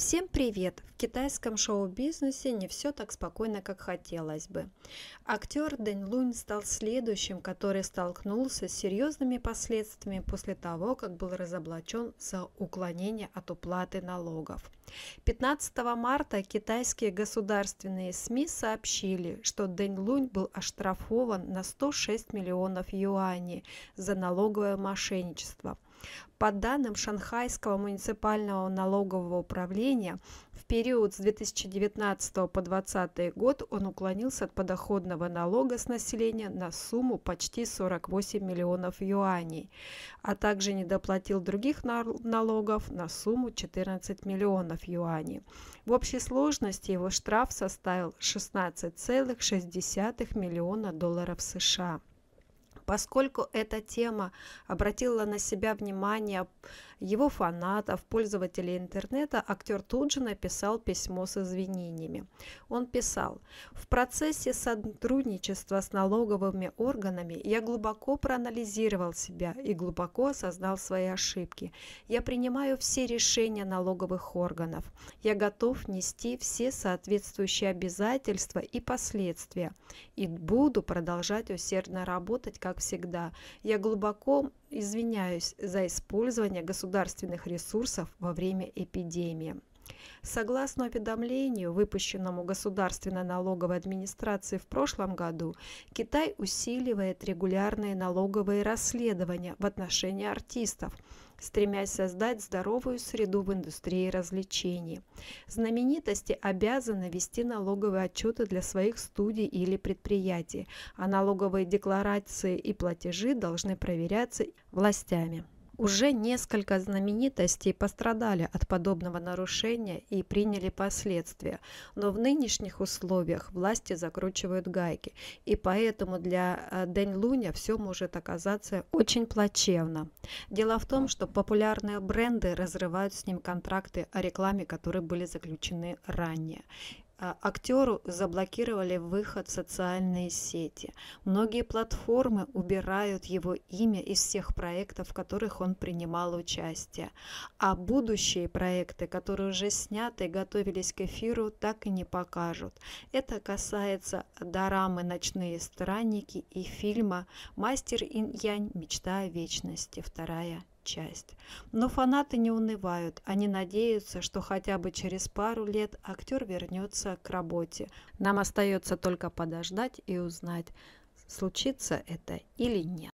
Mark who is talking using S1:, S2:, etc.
S1: Всем привет! В китайском шоу-бизнесе не все так спокойно, как хотелось бы. Актер Дэн Лунь стал следующим, который столкнулся с серьезными последствиями после того, как был разоблачен за уклонение от уплаты налогов. 15 марта китайские государственные СМИ сообщили, что Дэн Лунь был оштрафован на 106 миллионов юаней за налоговое мошенничество – по данным Шанхайского муниципального налогового управления, в период с 2019 по 2020 год он уклонился от подоходного налога с населения на сумму почти 48 миллионов юаней, а также не доплатил других налогов на сумму 14 миллионов юаней. В общей сложности его штраф составил 16,6 миллиона долларов США. Поскольку эта тема обратила на себя внимание его фанатов, пользователей интернета, актер тут же написал письмо с извинениями. Он писал, «В процессе сотрудничества с налоговыми органами я глубоко проанализировал себя и глубоко осознал свои ошибки. Я принимаю все решения налоговых органов. Я готов нести все соответствующие обязательства и последствия и буду продолжать усердно работать как всегда. Я глубоко извиняюсь за использование государственных ресурсов во время эпидемии. Согласно уведомлению, выпущенному Государственной налоговой администрации в прошлом году, Китай усиливает регулярные налоговые расследования в отношении артистов, стремясь создать здоровую среду в индустрии развлечений. Знаменитости обязаны вести налоговые отчеты для своих студий или предприятий, а налоговые декларации и платежи должны проверяться властями. Уже несколько знаменитостей пострадали от подобного нарушения и приняли последствия, но в нынешних условиях власти закручивают гайки, и поэтому для э, Дэнь Луня все может оказаться очень плачевно. Дело в том, что популярные бренды разрывают с ним контракты о рекламе, которые были заключены ранее. А, актеру заблокировали выход в социальные сети. Многие платформы убирают его имя из всех проектов, в которых он принимал участие. А будущие проекты, которые уже сняты и готовились к эфиру, так и не покажут. Это касается дорамы «Ночные странники» и фильма «Мастер Инь-Янь. Мечта о вечности. Вторая часть. Но фанаты не унывают, они надеются, что хотя бы через пару лет актер вернется к работе. Нам остается только подождать и узнать, случится это или нет.